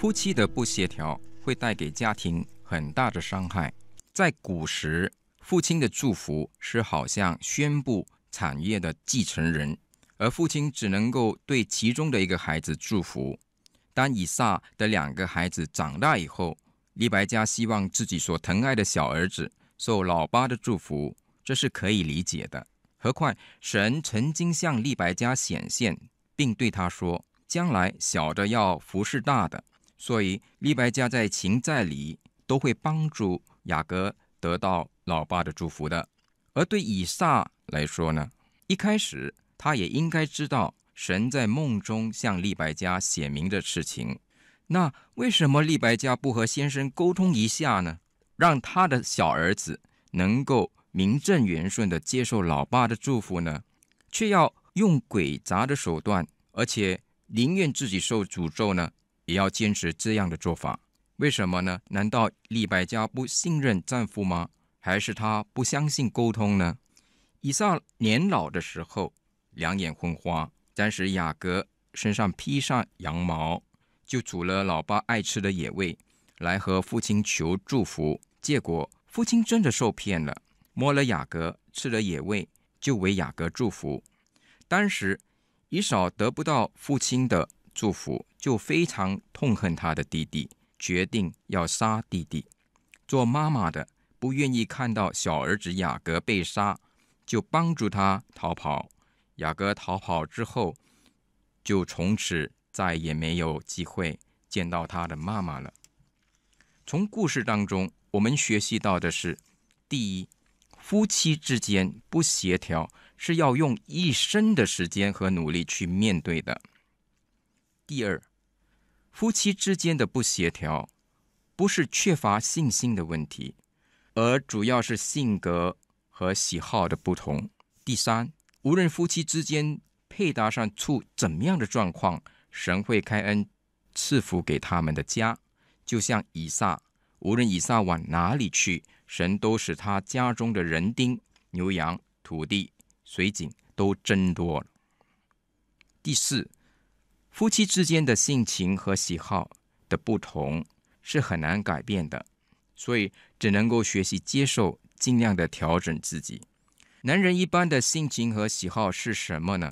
夫妻的不协调会带给家庭很大的伤害。在古时，父亲的祝福是好像宣布产业的继承人，而父亲只能够对其中的一个孩子祝福。当以撒的两个孩子长大以后，利白家希望自己所疼爱的小儿子受老八的祝福，这是可以理解的。何况神曾经向利白家显现，并对他说：“将来小的要服侍大的。”所以利百加在情在理都会帮助雅各得到老爸的祝福的。而对以撒来说呢，一开始他也应该知道神在梦中向利百加显明的事情。那为什么利百加不和先生沟通一下呢？让他的小儿子能够名正言顺的接受老爸的祝福呢？却要用诡诈的手段，而且宁愿自己受诅咒呢？也要坚持这样的做法，为什么呢？难道李百家不信任丈夫吗？还是他不相信沟通呢？以撒年老的时候，两眼昏花，当时雅各身上披上羊毛，就煮了老爸爱吃的野味，来和父亲求祝福。结果父亲真的受骗了，摸了雅各，吃了野味，就为雅各祝福。当时以少得不到父亲的。祝福就非常痛恨他的弟弟，决定要杀弟弟。做妈妈的不愿意看到小儿子雅各被杀，就帮助他逃跑。雅各逃跑之后，就从此再也没有机会见到他的妈妈了。从故事当中，我们学习到的是：第一，夫妻之间不协调是要用一生的时间和努力去面对的。第二，夫妻之间的不协调，不是缺乏信心的问题，而主要是性格和喜好的不同。第三，无论夫妻之间配搭上处怎么样的状况，神会开恩赐福给他们的家，就像以撒，无论以撒往哪里去，神都使他家中的人丁、牛羊、土地、水井都增多了。第四。夫妻之间的性情和喜好的不同是很难改变的，所以只能够学习接受，尽量的调整自己。男人一般的性情和喜好是什么呢？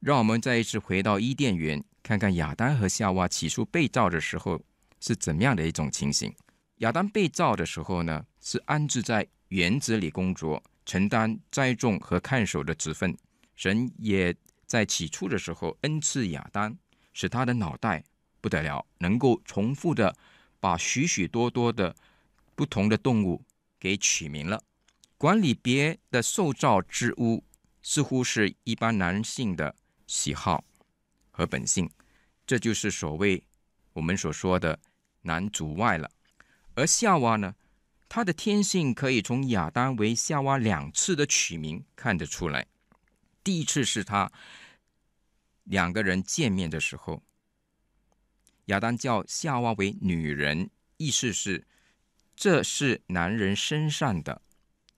让我们再一次回到伊甸园，看看亚当和夏娃起初被造的时候是怎么样的一种情形。亚当被造的时候呢，是安置在园子里工作，承担栽种和看守的职分，神也。在起初的时候，恩赐亚当，使他的脑袋不得了，能够重复的把许许多多的不同的动物给取名了。管理别的受造之物，似乎是一般男性的喜好和本性，这就是所谓我们所说的男主外了。而夏娃呢，她的天性可以从亚当为夏娃两次的取名看得出来。第一次是他两个人见面的时候，亚当叫夏娃为“女人”，意思是这是男人身上的。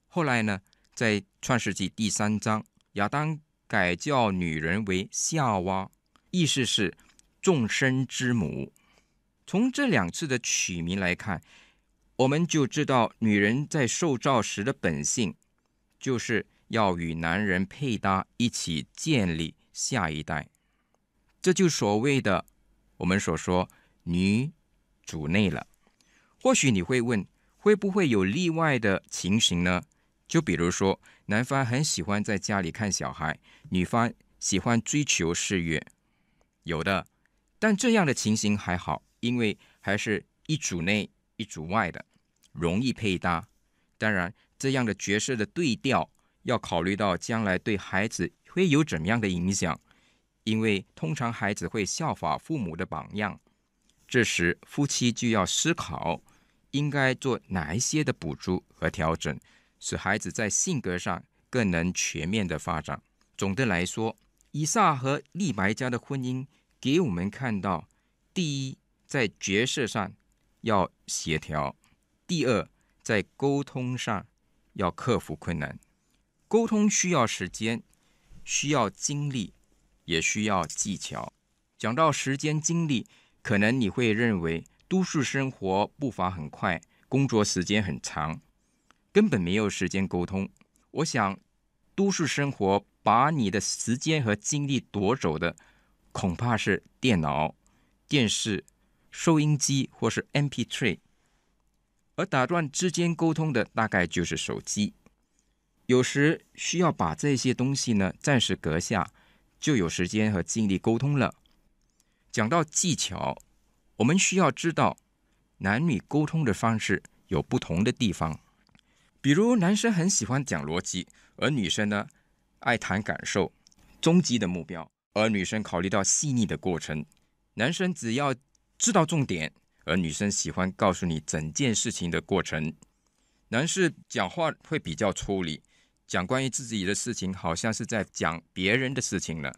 后来呢，在创世纪第三章，亚当改叫女人为夏娃，意思是众生之母。从这两次的取名来看，我们就知道女人在受造时的本性就是。要与男人配搭，一起建立下一代，这就所谓的我们所说“女主内”了。或许你会问，会不会有例外的情形呢？就比如说，男方很喜欢在家里看小孩，女方喜欢追求事业，有的。但这样的情形还好，因为还是一组内一组外的，容易配搭。当然，这样的角色的对调。要考虑到将来对孩子会有怎样的影响，因为通常孩子会效法父母的榜样。这时夫妻就要思考应该做哪一些的补助和调整，使孩子在性格上更能全面的发展。总的来说，以撒和利白家的婚姻给我们看到：第一，在角色上要协调；第二，在沟通上要克服困难。沟通需要时间，需要精力，也需要技巧。讲到时间、精力，可能你会认为都市生活步伐很快，工作时间很长，根本没有时间沟通。我想，都市生活把你的时间和精力夺走的，恐怕是电脑、电视、收音机或是 M P 3而打断之间沟通的大概就是手机。有时需要把这些东西呢暂时搁下，就有时间和精力沟通了。讲到技巧，我们需要知道男女沟通的方式有不同的地方。比如男生很喜欢讲逻辑，而女生呢爱谈感受、终极的目标；而女生考虑到细腻的过程，男生只要知道重点，而女生喜欢告诉你整件事情的过程。男士讲话会比较粗理，讲关于自己的事情，好像是在讲别人的事情了。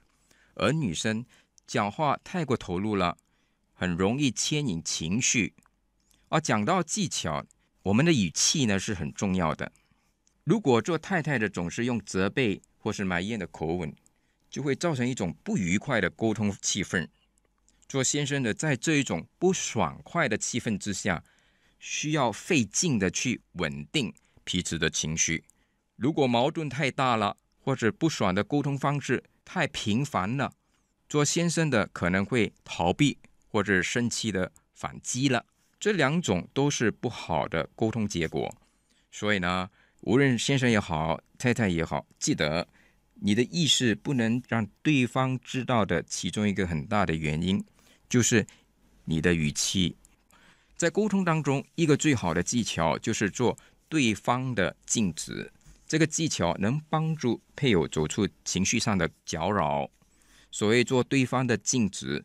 而女生讲话太过投入了，很容易牵引情绪。而讲到技巧，我们的语气呢是很重要的。如果做太太的总是用责备或是埋怨的口吻，就会造成一种不愉快的沟通气氛。做先生的在这一种不爽快的气氛之下，需要费劲的去稳定彼此的情绪。如果矛盾太大了，或者不爽的沟通方式太频繁了，做先生的可能会逃避，或者生气的反击了。这两种都是不好的沟通结果。所以呢，无论先生也好，太太也好，记得你的意识不能让对方知道的其中一个很大的原因，就是你的语气。在沟通当中，一个最好的技巧就是做对方的镜子。这个技巧能帮助配偶走出情绪上的搅扰。所谓做对方的镜子，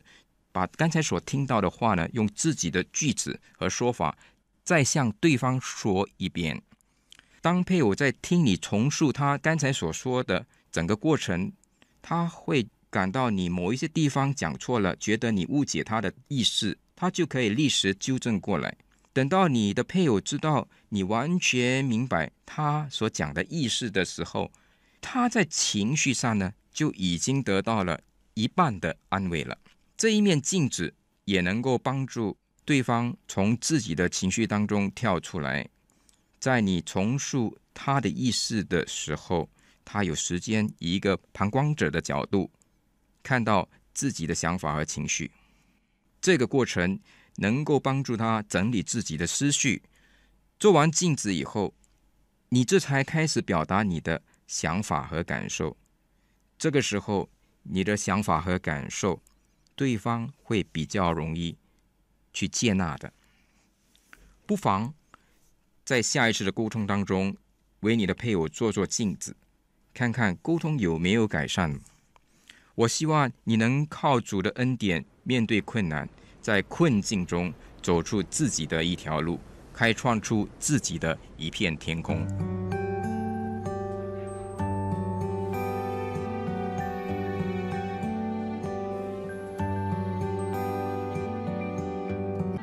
把刚才所听到的话呢，用自己的句子和说法再向对方说一遍。当配偶在听你重述他刚才所说的整个过程，他会感到你某一些地方讲错了，觉得你误解他的意思，他就可以立时纠正过来。等到你的配偶知道你完全明白他所讲的意思的时候，他在情绪上呢就已经得到了一半的安慰了。这一面镜子也能够帮助对方从自己的情绪当中跳出来，在你重塑他的意思的时候，他有时间以一个旁观者的角度看到自己的想法和情绪，这个过程。能够帮助他整理自己的思绪。做完镜子以后，你这才开始表达你的想法和感受。这个时候，你的想法和感受，对方会比较容易去接纳的。不妨在下一次的沟通当中，为你的配偶做做镜子，看看沟通有没有改善。我希望你能靠主的恩典面对困难。在困境中走出自己的一条路，开创出自己的一片天空。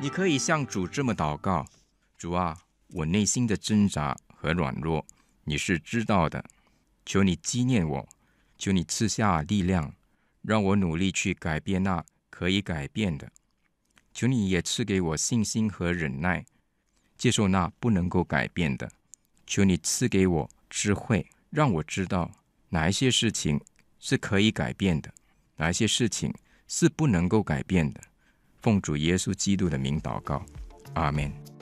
你可以向主这么祷告：“主啊，我内心的挣扎和软弱，你是知道的。求你纪念我，求你赐下力量，让我努力去改变那可以改变的。”求你也赐给我信心和忍耐，接受那不能够改变的。求你赐给我智慧，让我知道哪一些事情是可以改变的，哪一些事情是不能够改变的。奉主耶稣基督的名祷告，阿门。